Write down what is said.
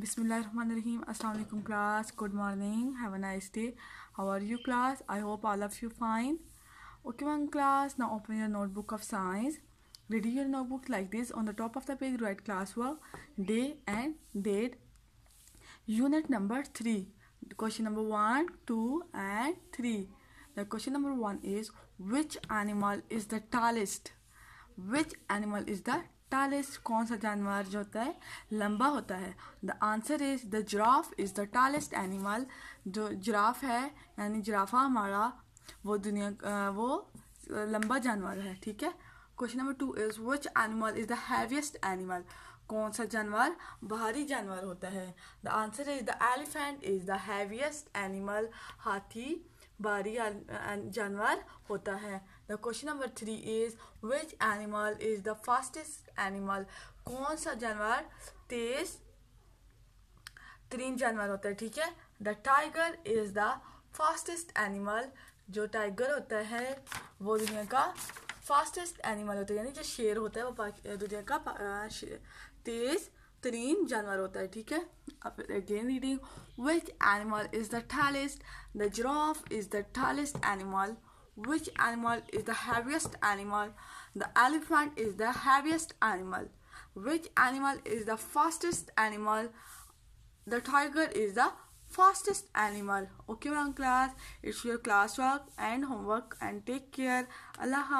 Bismillahirrahmanirrahim. Assalamu alaikum class. Good morning. Have a nice day. How are you class? I hope all of you fine. Okay one class. Now open your notebook of science. Ready your notebook like this. On the top of the page write classwork, day and date. Unit number 3. Question number 1, 2 and 3. The question number 1 is which animal is the tallest? Which animal is the tallest कौन सा जानवर जो होता है लंबा होता है the answer is the giraffe is the tallest animal जो जिराफ है यानी जिराफा हमारा वो दुनिया वो लंबा जानवर है ठीक है question number two is which animal is the heaviest animal कौन सा जानवर भारी जानवर होता है the answer is the elephant is the heaviest animal हाथी बारी जानवर होता है the question number three is which animal is the fastest animal कौन सा जानवर तेज तरीन जानवर होता है ठीक है the tiger is the fastest animal जो टाइगर होता है वो दुनिया का फास्टेस्ट एनिमल होता है यानी जो शेर होता है वो दुनिया का तेज तरीन जानवर होता है ठीक है again reading which animal is the tallest the giraffe is the tallest animal which animal is the heaviest animal the elephant is the heaviest animal which animal is the fastest animal the tiger is the fastest animal okay my class it's your classwork and homework and take care allah